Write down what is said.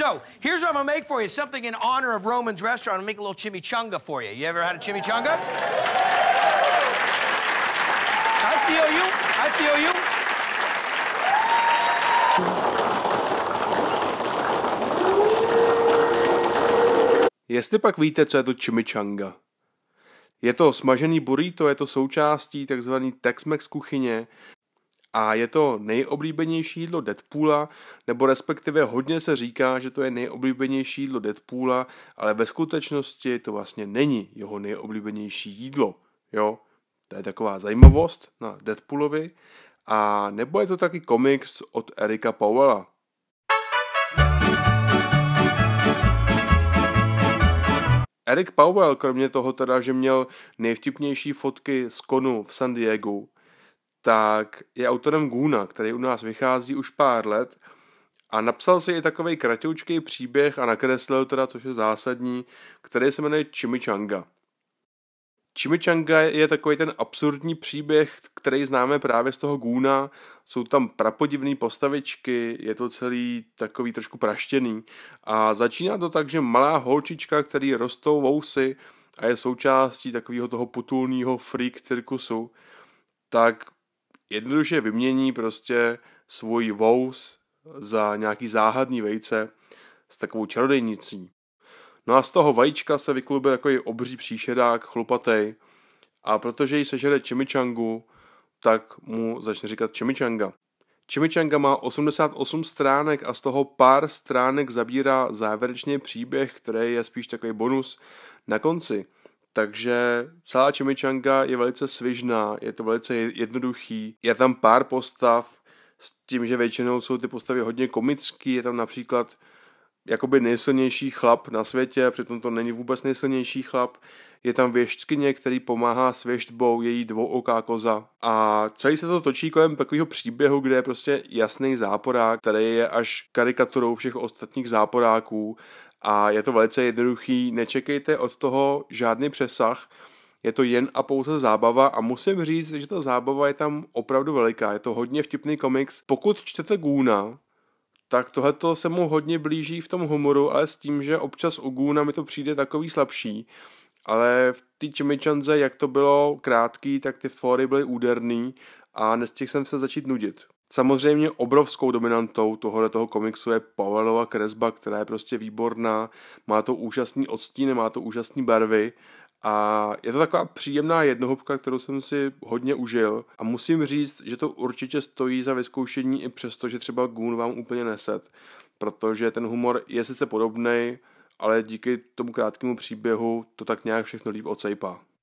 So here's what I'm gonna make for you. Something in honor of Roman's restaurant. I'm gonna make a little chimichanga for you. You ever had a chimichanga? I feel you. I feel you. Jestli pak víte, co je to chimichanga? Je to smažený burrito, je to součástí takzvaný Tex-Mex kuchyně a je to nejoblíbenější jídlo Deadpoola, nebo respektive hodně se říká, že to je nejoblíbenější jídlo Deadpoola, ale ve skutečnosti to vlastně není jeho nejoblíbenější jídlo. Jo? To je taková zajímavost na Deadpoolovi. A nebo je to taky komiks od Erika Powella, Eric Powell, kromě toho teda, že měl nejvtipnější fotky z konu v San Diego, tak je autorem Guna, který u nás vychází už pár let a napsal si i takový kratoučký příběh a nakreslil teda, což je zásadní, který se jmenuje Chimichanga. Chimichanga je takový ten absurdní příběh, který známe právě z toho Guna. Jsou tam prapodivné postavičky, je to celý takový trošku praštěný. A začíná to tak, že malá holčička, který rostou vousy a je součástí takového toho putulního freak cirkusu, tak jednoduše vymění prostě svůj vous za nějaký záhadný vejce s takovou čarodejnicí. No a z toho vajíčka se vyklube takový obří příšerák, chlupatej, a protože jí sežere čemičangu, tak mu začne říkat čemičanga. Čemičanga má 88 stránek a z toho pár stránek zabírá závěrečně příběh, který je spíš takový bonus na konci. Takže celá čimičanga je velice svižná, je to velice jednoduchý. Je tam pár postav s tím, že většinou jsou ty postavy hodně komický. Je tam například jakoby nejsilnější chlap na světě, přitom to není vůbec nejsilnější chlap. Je tam věštkyně, který pomáhá s věštbou její dvouoká koza. A celý se to točí kolem takového příběhu, kde je prostě jasný záporák, který je až karikaturou všech ostatních záporáků a je to velice jednoduchý, nečekejte od toho žádný přesah, je to jen a pouze zábava a musím říct, že ta zábava je tam opravdu veliká, je to hodně vtipný komiks. Pokud čtete Guna, tak tohleto se mu hodně blíží v tom humoru, ale s tím, že občas u Guna mi to přijde takový slabší, ale v té Chimichanze, jak to bylo krátký, tak ty fóry byly úderný a nestihl jsem se začít nudit. Samozřejmě obrovskou dominantou tohohle toho komiksu je Pavelova kresba, která je prostě výborná, má to úžasný odstín, má to úžasné barvy a je to taková příjemná jednohobka, kterou jsem si hodně užil a musím říct, že to určitě stojí za vyzkoušení i přesto, že třeba Goon vám úplně neset, protože ten humor je sice podobný, ale díky tomu krátkému příběhu to tak nějak všechno líp ocejpá.